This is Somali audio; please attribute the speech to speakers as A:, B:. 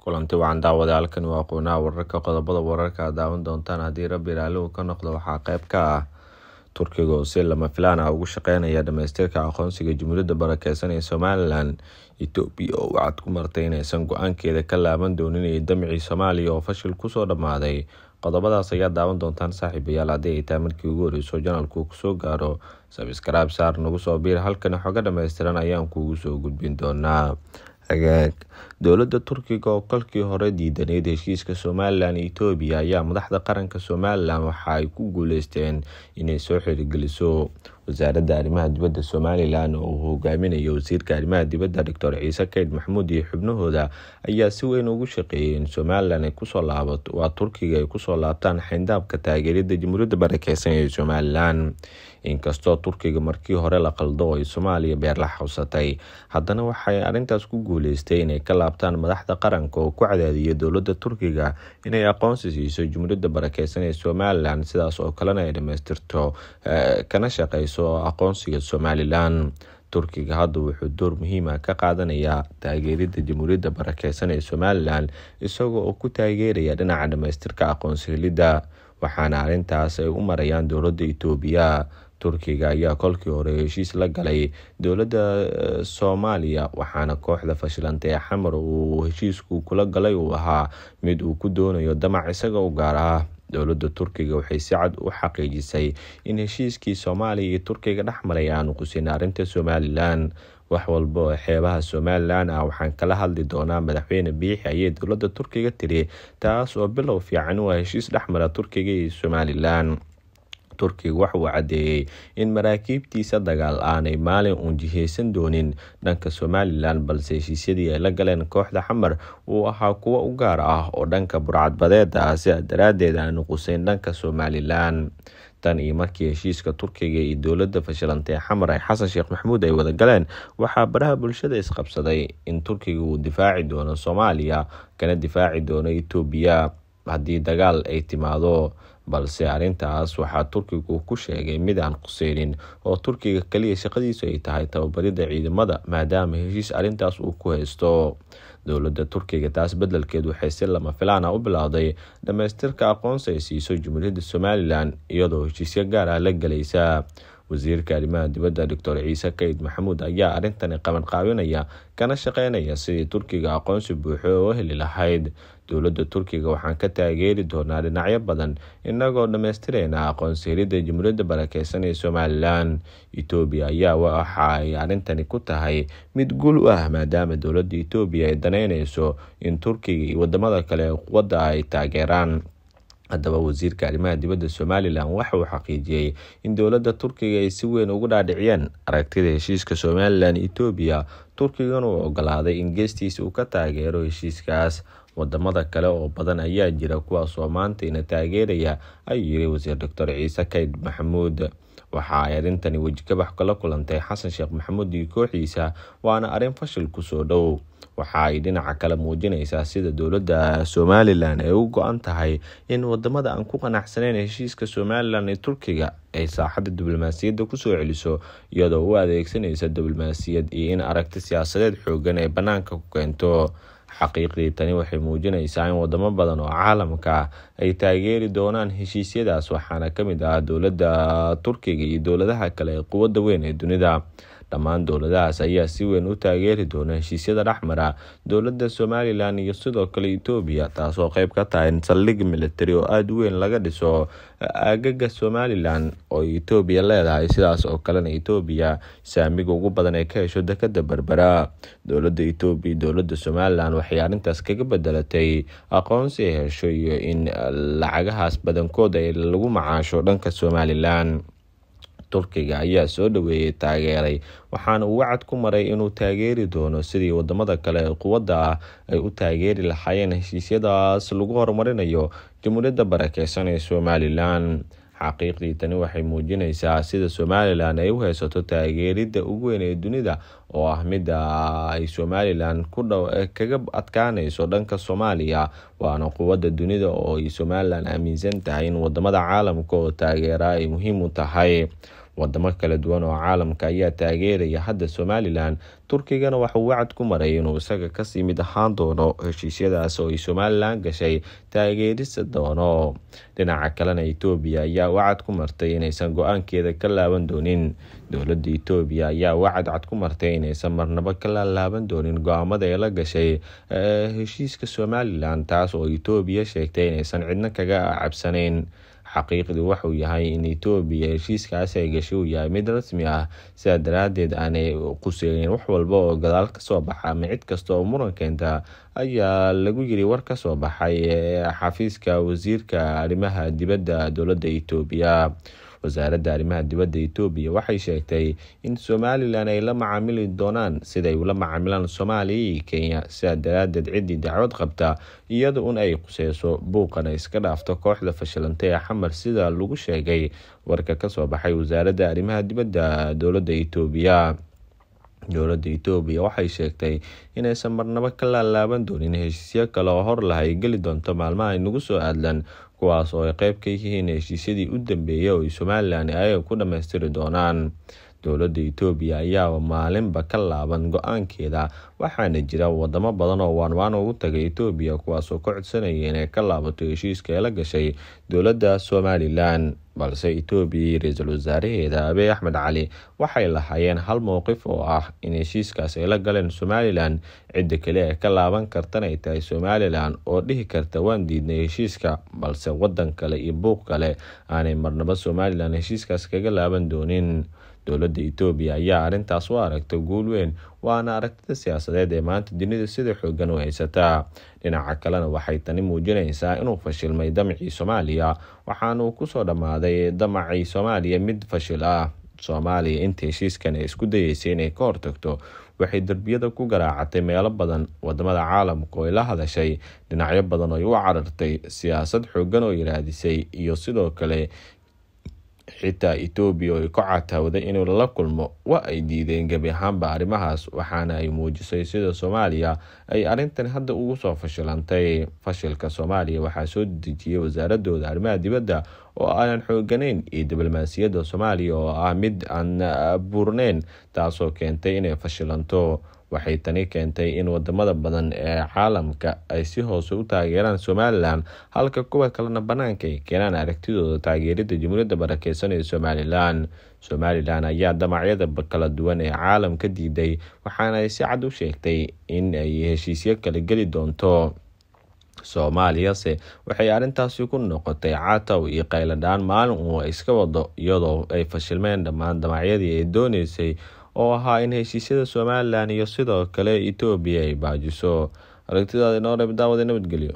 A: kulanti wacan daawada halkani waa qunaha wararka qodobada wararka aad daawan doontaan haddii rabbi ilaalihu ka noqdo waxaa qayb ka ah turkiga oo si lama filaan ah ugu shaqeynaya dhamaystirka aqoonsiga jumhuuriyadda barakeysan ee somalilan etoobiya oo wacad ku martay inaysan go-aankeeda ka laaban doonin iyo damcii soomaaliya oo fashil kusoo dhammaaday qodobadaas ayaa daawan doontaan saaxiibayaal haddii ay tahay markii ugu horreysoo janalku kusoo gaaro sabskraib saar nagu soo biir halkani xoga dhamaystiran ayaan kuugu soo gudbin doonaa hagaag dowladda turkiga oo kolkii hore diidaneyd heshiiska somalilan iyo itoobiya ayaa madaxda qaranka somalilan waxa ay ku guuleysteen inay soo xirigeliso wasaaradda arrimaha dibadda somalilan oo uu hogaaminayo wasiirka arrimaha dibadda doctor ciise kayd maxamuud iyo xubnahooda ayaa si weyn ugu shaqeeyay in somalilan ay kusoo laabato waa turkiga ay kusoo laabtaan xayndaabka taageeryada jamhuuriyadda barakeysan ee somalilan inkastoo turkiga markii hore la qaldo oo ay soomaaliya beer la xawsatay haddana waxay arrintaas ku guuleystay inay ka laabtaan madaxda qaranka oo ku cadaadiya dowladda turkiga inay aqoonsi siiso jamhuuriyadda barakeysan ee somalilan sidaas oo kalena ay dhamaystirto eh, kana shaqeyso soo aqoonsiga somalilan turkiga hadda wuxuu door muhiima ah ka qaadanayaa taageeridda jamhuuriyadda barakeysan ee somalilan isagoo oo ku taageeraya dhinaca dhamaystirka aqoonsi helidda waxaana arrintaas ay u marayaan dowladda itoobiya turkiga ayaa kolkii hore heshiis la galay dowladda eh, soomaaliya waxaana kooxda fashilanta ee xamar uu heshiisku kula galay uu ahaa mid uu ku doonayo damac isaga u gaar ah dowladda turkiga waxay si cad u xaqiijisay in heshiiskii soomaaliya iyo turkiga dhex maray aanu qusin arrinta somalilan wax walba oo xeebaha somalilan ah waxaan kala hadli doonaa madaxweyne biixi ayay dowladda turkiga tiri taas oo bilow fiican u ah heshiis dhexmara turkiga iyo somalilan turkiga waxa uu caddeeyey in maraakiibtiisa dagaal aanay maalin uun jihaysan doonin dhanka somalilan balse heshiisyadii ay la galeen kooxda xamar uu ahaa kuwo u gaar ah oo dhanka burcadbadeeda ah sidaa daraaddeed aanu quseyn dhanka somalilan tan iyo markii heshiiska turkiga iyo dowladda fashilantay xamar ay xasan sheekh maxamuud ay wada galeen waxaa baraha bulshada isqabsaday in turkiga uu difaaci doono soomaaliya kana difaaci doono etoobiya haddii dagaal ay timaado balse arrintaas waxaa turkigu ku sheegay mid aan quseynin oo turkiga keliya shaqadiisu ay tahay tababaridda ciidamada maadaama heshiis arrintaas uu ku haysto dowladda turkiga taas bedelkeed waxay si lama filaana ah u bilowday dhammaystirka aqoonsi ay siiso jumhuuriyadda somalilan iyadoo heshiisyo gaar ah la gelaysa wasiirka arrimaha dibadda doctor ciise kayd maxamuud ayaa arrintani qabanqaabinaya kana shaqeynaya sidii turkiga aqoonsi buuxo oo heli lahayd dowladda turkiga waxaan ka taageeri doonaa dhinacyo badan inagoo dhammaystireyna ah aqoonsi helidda jumhuuriyadda barakeysan ee somalilan etoobiya ayaa waxa ay arrintani ku tahay mid guul u ah maadaama dowladda etoobiya ay daneyneyso in turkiga iyo wadamada kale quwadda ay taageeraan haddaba wasiirka arrimaha dibadda somalilan waxa uu xaqiijiyey in dowladda turkiga ay si weyn ugu dhaadhiciyeen aragtida heshiiska somalilan etoobiya turkigana uu ogolaaday in geestiisa uu ka taageero heshiiskaas wadamada kale oo badan ayaa jira kuwaasoo maanta ina taageeraya ayuu yiri wasiir doctor ciise kayd maxamuud waxa ay arrintani wajikabax kala kulantay xasan sheekh maxamuud iyo kooxiisa waana arrin fashil kusoo dhow waxa ay dhinaca kale muujinaysaa sida dowladda somalilan ay u go-an tahay in wadamada aan ku qanacsanayn heshiiska somalilan ee turkiga ay saaxadda diblomaasiyadda kusoo celiso iyadoo u adeegsanaysa diblomaasiyad iyo in aragti siyaasadeed xoogan ay bannaanka ku keento xaqiiqdii tani waxay muujinaysaa in wadamo badan oo caalamka ay taageeri doonaan heshiisyadaas waxaana ka mid ah dowladda turkiga iyo dowladaha kale ee quwadda weyn ee dunida dhammaan dowladahaas ayaa si weyn u taageeri doona heshiisyada dhexmara dowladda somalilan iyo sidoo kale etoobiya taasoo qeyb ka tahay in saldhig militari oo aada u weyn laga dhiso aagaga somalilan oo etoobiya leedahay sidaas oo kalena etoobiya saamiga ugu badan ee ka hesho dekada berbera dowladda etoobiya dowladda somalilan waxay arrintaas kaga bedelatay aqoonsi ay hesho iyo in lacagahaas badankooda lagu macaasho dhanka somalilan turkiga ayaa soo dhoweeyey taageeray waxaana uu wacad ku maray inuu taageeri doono sidii wadamada kale ee quwadda ah ay u taageeri lahaayeen heshiisyadaas lagu horumarinayo jamhuuriyadda barakeysan ee somalilan xaqiiqdii tani waxay muujinaysaa sida somalilan ay u heysato taageerida ugu weyn ee dunida oo ah midda ay somalilan kaga adkaaneyso dhanka soomaaliya waana quwadda dunida oo ay somalilan aaminsan tahay in wadamada caalamka oo taageera ay muhiim u tahay wadamo kala duwan oo caalamka ayaa taageeraya hadda somalilan turkigana waxauu wacad ku maray inuu isaga kasii mid ahaan doono heshiisyadaas oo ay somalilan gashay taageerisa doono dhinaca kalena etoobiya ayaa wacad ku martay inaysan go-aankeeda ka laaban doonin dowladda etoobiya ayaa wacad cad ku martay inaysan marnabo ka laalaaban doonin go-aamada ee la gashay eh, heshiiska somalilan taas oo etoobiya sheegtay inaysan cidna kaga cabsanayn xaqiiqdu wuxuu yahay in Itoobiya heshiiskaas ay gashay uu yahay mid rasmi ah sidaa daraaddeed aanay quseyn wax walba oo gadaal ka soo baxa ama cid kasta oo muran keenta ayaa lagu yiri war ka soo baxay ee xafiiska wasiirka arrimaha dibadda dowladda Itoobiya wasaaradda arrimaha dibadda etoobiya waxay sheegtay in somalilan ay la macaamili doonaan siday ula macaamilaan soomaaliya iyo kenya sidaa daraaddeed ciddii dacwad qabta iyada un ay quseyso buuqana iska dhaafto kooxda fashilanta ee xamar sidaa lagu sheegay warka kasoo baxay wasaaradda arrimaha dibadda dowladda etoobiya dowladda itoobiya waxay sheegtay inaysan marnabo ka laalaaban doonin heshiisyo kale oo hor laha ay geli doonto maalmaha inagu soo aadlan kuwaas oo ay qeyb ka yihiin heshiisyadii u dambeeyay oo ay somalilan ay ku dhammaystiri doonaan dowladda itoobiya ayaaba maalinba ka laaban go-aankeeda waxaana jira wadamo badan oo waanwaan ugu tagay itoobiya kuwaasoo ka codsanaya inay ka laabato heshiiska ay la gashay dowladda somalilan balse etoobiya iyo ra-iisul wasaaraheeda abe axmed cali waxay lahaayeen hal mowqif oo ah in heshiiskaas ay la galeen somalilan cidda kale ee ka laaban kartana ay tahay somalilan oo dhihi karta waan diidnay heshiiska balse waddan kale iyo buuq kale aanay marnaba somalilan heshiiskaas kaga laaban doonin dowladda etoobiya ayaa arrintaas u aragta guul weyn waana aragtida siyaasadeed ee maanta dunida sida xoogan u haysataa dhinaca kalena waxay tani muujinaysaa inuu fashilmay damacii soomaaliya ku soo dhammaaday damacii soomaaliya mid fashil ah soomaaliya inta heshiiskan ay isku dayeysay inay ka hortagto waxay derbiyada ku garaacatay meelo badan wadamada caalamka oo la hadashay dhinacyo badan oy u carartay siyaasad xooggan oo yiraadisay iyo sidoo kale xitaa Itoobiya oo ay ku catawday inuu lala kulmo waa ay diideen gebi ahaanba arrimahaas waxaana ay muujisay sida Soomaaliya ay arrintan hadda ugu soo fashilantay fashilka Soomaaliya waxaa soo dejiyay wasaaradooda arrimaha dibadda oo aanan xooganayn iyo diblomaasiyadda Soomaaliya oo ah mid aan buurneyn taasoo keentay inay fashilanto waxay tani keentay in wadamada badan ee caalamka ay si hoose u taageeraan somalilan halka kuwa kalena banaanka ay keenaan aragtidooda taageerida jumhuuriyadda barakeysan ee somalilan somalilan ayaa damacyada kala duwan ee caalamka diiday waxaana ay si cad u sheegtay in ay heshiisyo kala geli doonto soomaaliyase waxay arrintaasi ku noqotay catow iyo qayladhaan maalin uu iska wado iyadoo ay fashilmeen dhammaan damacyadii ay dooneysay oo ahaa in heshiisyada somalilan iyo sidoo kale etoobiya ay baajiso aragtidaad inoo dhab daawada nabadgelyo